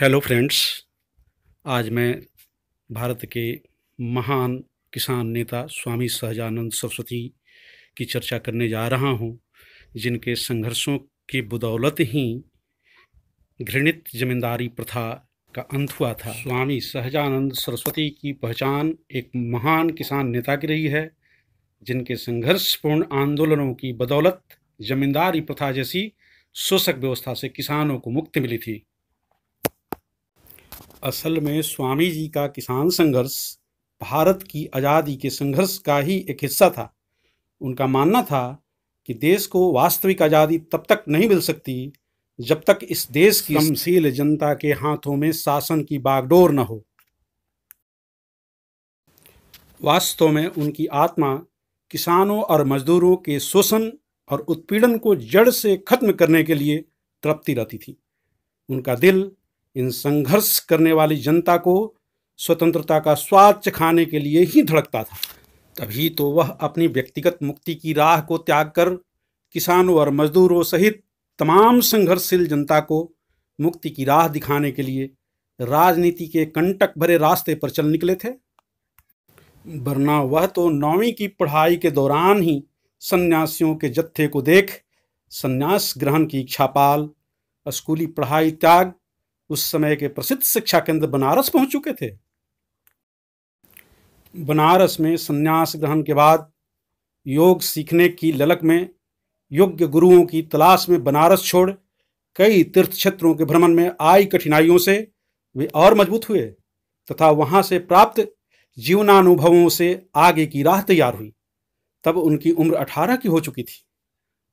hello friends आज मैं भारत के महान किसान नेता स्वामी सहजानंद सरस्वती की चर्चा करने जा रहा हूं, जिनके संघर्षों की बदौलत ही घृणित जमींदारी प्रथा का अंत हुआ था स्वामी सहजानंद सरस्वती की पहचान एक महान किसान नेता की रही है जिनके संघर्षपूर्ण आंदोलनों की बदौलत जमींदारी प्रथा जैसी शोषक व्यवस्था से किसानों को मुक्ति मिली थी असल में स्वामी जी का किसान संघर्ष भारत की आज़ादी के संघर्ष का ही एक हिस्सा था उनका मानना था कि देश को वास्तविक आज़ादी तब तक नहीं मिल सकती जब तक इस देश की तमशील जनता के हाथों में शासन की बागडोर न हो वास्तव में उनकी आत्मा किसानों और मजदूरों के शोषण और उत्पीड़न को जड़ से खत्म करने के लिए तृप्ति रहती थी उनका दिल इन संघर्ष करने वाली जनता को स्वतंत्रता का स्वाद चखाने के लिए ही धड़कता था तभी तो वह अपनी व्यक्तिगत मुक्ति की राह को त्याग कर किसानों और मजदूरों सहित तमाम संघर्षशील जनता को मुक्ति की राह दिखाने के लिए राजनीति के कंटक भरे रास्ते पर चल निकले थे वरना वह तो नौवीं की पढ़ाई के दौरान ही सन्यासियों के जत्थे को देख सन्यास ग्रहण की इच्छा पाल स्कूली पढ़ाई त्याग उस समय के प्रसिद्ध शिक्षा केंद्र बनारस पहुंच चुके थे बनारस में संन्यास ग्रहण के बाद योग सीखने की ललक में योग्य गुरुओं की तलाश में बनारस छोड़ कई तीर्थ क्षेत्रों के भ्रमण में आई कठिनाइयों से वे और मजबूत हुए तथा वहां से प्राप्त जीवनानुभवों से आगे की राह तैयार हुई तब उनकी उम्र अठारह की हो चुकी थी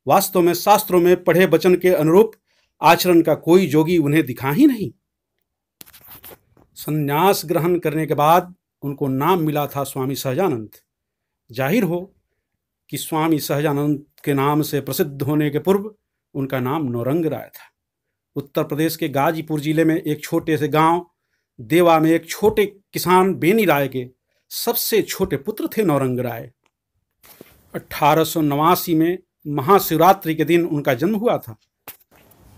वास्तव में शास्त्रों में पढ़े वचन के अनुरूप आचरण का कोई जोगी उन्हें दिखा ही नहीं संन्यास ग्रहण करने के बाद उनको नाम मिला था स्वामी सहजानंद जाहिर हो कि स्वामी सहजानंद के नाम से प्रसिद्ध होने के पूर्व उनका नाम नौरंग राय था उत्तर प्रदेश के गाजीपुर जिले में एक छोटे से गांव देवा में एक छोटे किसान बेनी राय के सबसे छोटे पुत्र थे नौरंग राय अठारह में महाशिवरात्रि के दिन उनका जन्म हुआ था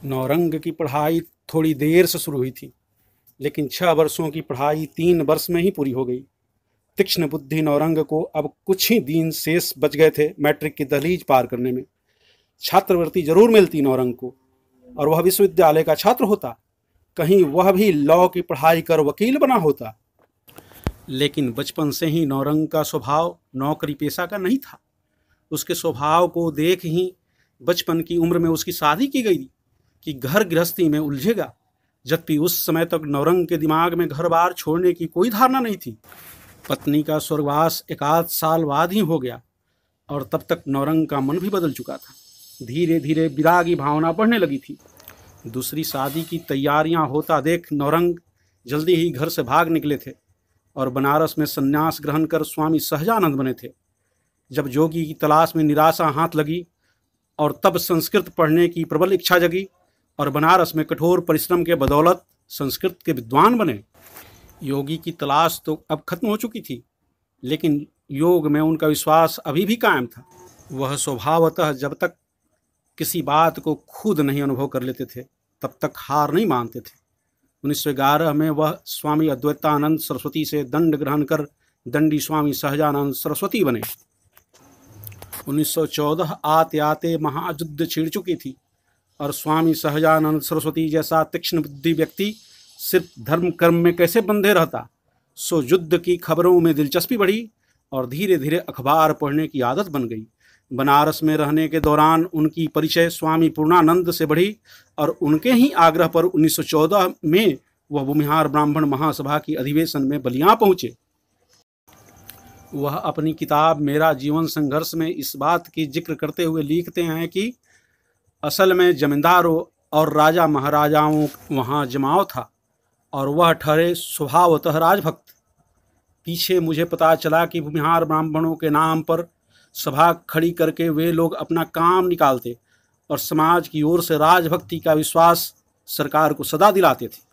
नौरंग की पढ़ाई थोड़ी देर से शुरू हुई थी लेकिन छह वर्षों की पढ़ाई तीन वर्ष में ही पूरी हो गई तीक्ष्ण बुद्धि नौरंग को अब कुछ ही दिन शेष बच गए थे मैट्रिक की दहलीज पार करने में छात्रवृत्ति जरूर मिलती नौरंग को और वह विश्वविद्यालय का छात्र होता कहीं वह भी लॉ की पढ़ाई कर वकील बना होता लेकिन बचपन से ही नौरंग का स्वभाव नौकरी पेशा का नहीं था उसके स्वभाव को देख ही बचपन की उम्र में उसकी शादी की गई कि घर गृहस्थी में उलझेगा जबकि उस समय तक नौरंग के दिमाग में घर बार छोड़ने की कोई धारणा नहीं थी पत्नी का स्वर्गवास एक आध साल बाद ही हो गया और तब तक नौरंग का मन भी बदल चुका था धीरे धीरे विरागी भावना बढ़ने लगी थी दूसरी शादी की तैयारियां होता देख नौरंग जल्दी ही घर से भाग निकले थे और बनारस में संन्यास ग्रहण कर स्वामी सहजानंद बने थे जब जोगी की तलाश में निराशा हाथ लगी और तब संस्कृत पढ़ने की प्रबल इच्छा जगी और बनारस में कठोर परिश्रम के बदौलत संस्कृत के विद्वान बने योगी की तलाश तो अब खत्म हो चुकी थी लेकिन योग में उनका विश्वास अभी भी कायम था वह स्वभावतः जब तक किसी बात को खुद नहीं अनुभव कर लेते थे तब तक हार नहीं मानते थे 1911 में वह स्वामी अद्वैतानंद सरस्वती से दंड ग्रहण कर दंडी स्वामी सहजानंद सरस्वती बने 1914 आते आते महायुद्ध छिड़ चुकी थी और स्वामी सहजानंद सरस्वती जैसा तीक्ष्ण बुद्धि व्यक्ति सिर्फ धर्म कर्म में कैसे बंधे रहता सो युद्ध की खबरों में दिलचस्पी बढ़ी और धीरे धीरे अखबार पढ़ने की आदत बन गई बनारस में रहने के दौरान उनकी परिचय स्वामी पूर्णानंद से बढ़ी और उनके ही आग्रह पर 1914 में वह भूमिहार ब्राह्मण महासभा की अधिवेशन में बलिया पहुंचे वह अपनी किताब मेरा जीवन संघर्ष में इस बात की जिक्र करते हुए लिखते हैं कि असल में जमींदारों और राजा महाराजाओं वहाँ जमाव था और वह ठहरे स्वभावतः राजभक्त पीछे मुझे पता चला कि बिहार ब्राह्मणों के नाम पर सभा खड़ी करके वे लोग अपना काम निकालते और समाज की ओर से राजभक्ति का विश्वास सरकार को सदा दिलाते थे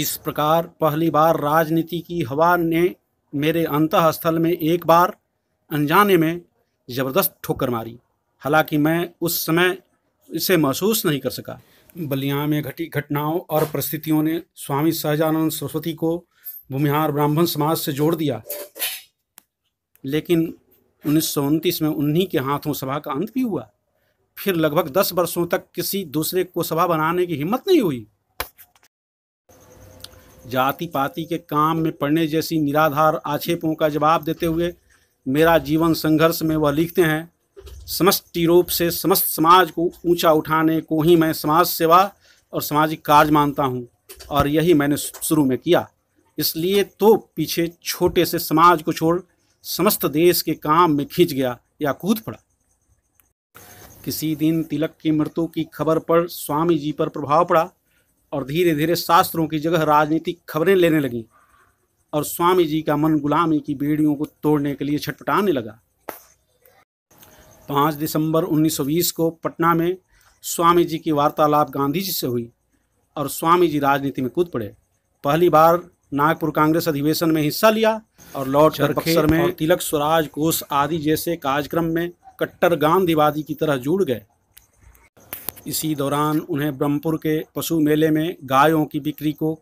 इस प्रकार पहली बार राजनीति की हवा ने मेरे अंतस्थल में एक बार अनजाने में जबरदस्त ठोकर मारी हालांकि मैं उस समय इसे महसूस नहीं कर सका बलिया में घटी घटनाओं और परिस्थितियों ने स्वामी सहजानंद सरस्वती को भूमिहार ब्राह्मण समाज से जोड़ दिया लेकिन उन्नीस में उन्हीं के हाथों सभा का अंत भी हुआ फिर लगभग दस वर्षों तक किसी दूसरे को सभा बनाने की हिम्मत नहीं हुई जाति पाति के काम में पड़ने जैसी निराधार आक्षेपों का जवाब देते हुए मेरा जीवन संघर्ष में वह लिखते हैं समष्टि रूप से समस्त समाज को ऊंचा उठाने को ही मैं समाज सेवा और सामाजिक कार्य मानता हूं और यही मैंने शुरू में किया इसलिए तो पीछे छोटे से समाज को छोड़ समस्त देश के काम में खींच गया या कूद पड़ा किसी दिन तिलक की मृत्यु की खबर पर स्वामी जी पर प्रभाव पड़ा और धीरे धीरे शास्त्रों की जगह राजनीतिक खबरें लेने लगीं और स्वामी जी का मन गुलामी की बेड़ियों को तोड़ने के लिए छटपटाने लगा पाँच दिसंबर 1920 को पटना में स्वामी जी की वार्तालाप गांधी जी से हुई और स्वामी जी राजनीति में कूद पड़े पहली बार नागपुर कांग्रेस अधिवेशन में हिस्सा लिया और लॉर्ड कर में तिलक स्वराज कोष आदि जैसे कार्यक्रम में कट्टर गांधीवादी की तरह जुड़ गए इसी दौरान उन्हें ब्रह्मपुर के पशु मेले में गायों की बिक्री को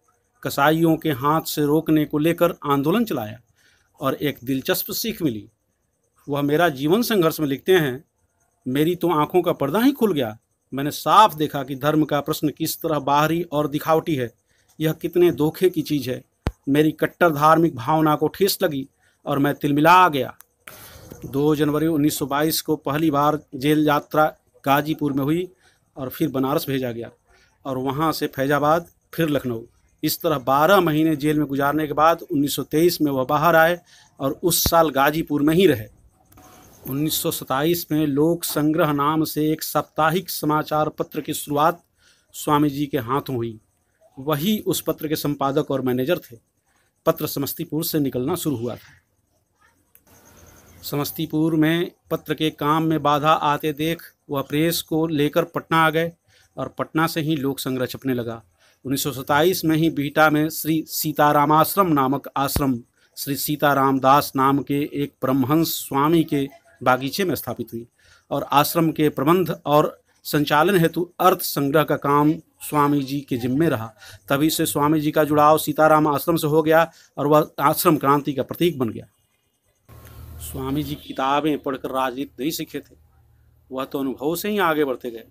कसाईयों के हाथ से रोकने को लेकर आंदोलन चलाया और एक दिलचस्प सीख मिली वह मेरा जीवन संघर्ष में लिखते हैं मेरी तो आंखों का पर्दा ही खुल गया मैंने साफ देखा कि धर्म का प्रश्न किस तरह बाहरी और दिखावटी है यह कितने धोखे की चीज़ है मेरी कट्टर धार्मिक भावना को ठेस लगी और मैं तिलमिला गया 2 जनवरी 1922 को पहली बार जेल यात्रा गाजीपुर में हुई और फिर बनारस भेजा गया और वहाँ से फैजाबाद फिर लखनऊ इस तरह 12 महीने जेल में गुजारने के बाद 1923 में वह बाहर आए और उस साल गाजीपुर में ही रहे 1927 में लोक संग्रह नाम से एक साप्ताहिक समाचार पत्र की शुरुआत स्वामी जी के हाथों हुई वही उस पत्र के संपादक और मैनेजर थे पत्र समस्तीपुर से निकलना शुरू हुआ था समस्तीपुर में पत्र के काम में बाधा आते देख वह प्रेस को लेकर पटना आ गए और पटना से ही लोक संग्रह छपने लगा 1927 में ही बीटा में श्री सीतारामाश्रम नामक आश्रम श्री सीताराम दास नाम के एक ब्रह्मंस स्वामी के बागीचे में स्थापित हुई और आश्रम के प्रबंध और संचालन हेतु अर्थ संग्रह का काम स्वामी जी के जिम्मे रहा तभी से स्वामी जी का जुड़ाव सीताराम आश्रम से हो गया और वह आश्रम क्रांति का प्रतीक बन गया स्वामी जी किताबें पढ़कर राजनीति नहीं सीखे थे वह तो अनुभव से ही आगे बढ़ते गए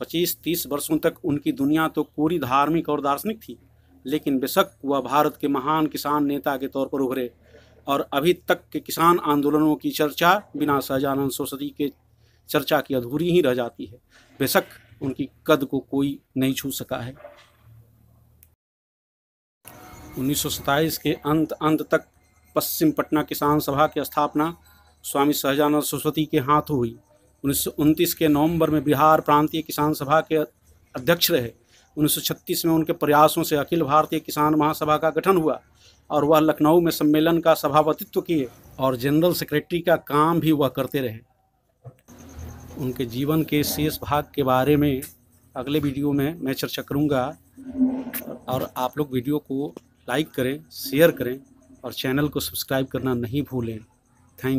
पच्चीस तीस वर्षों तक उनकी दुनिया तो पूरी धार्मिक और दार्शनिक थी लेकिन बेशक वह भारत के महान किसान नेता के तौर पर उभरे और अभी तक के किसान आंदोलनों की चर्चा बिना सहजानंद सरस्वती के चर्चा की अधूरी ही रह जाती है बेशक उनकी कद को कोई नहीं छू सका है उन्नीस के अंत अंत तक पश्चिम पटना किसान सभा की स्थापना स्वामी सहजानंद सरस्वती के हाथ हुई उन्नीस के नवंबर में बिहार प्रांतीय किसान सभा के अध्यक्ष रहे 1936 में उनके प्रयासों से अखिल भारतीय किसान महासभा का गठन हुआ और वह लखनऊ में सम्मेलन का सभापतित्व किए और जनरल सेक्रेटरी का काम भी वह करते रहे उनके जीवन के शेष भाग के बारे में अगले वीडियो में मैं चर्चा करूँगा और आप लोग वीडियो को लाइक करें शेयर करें और चैनल को सब्सक्राइब करना नहीं भूलें थैंक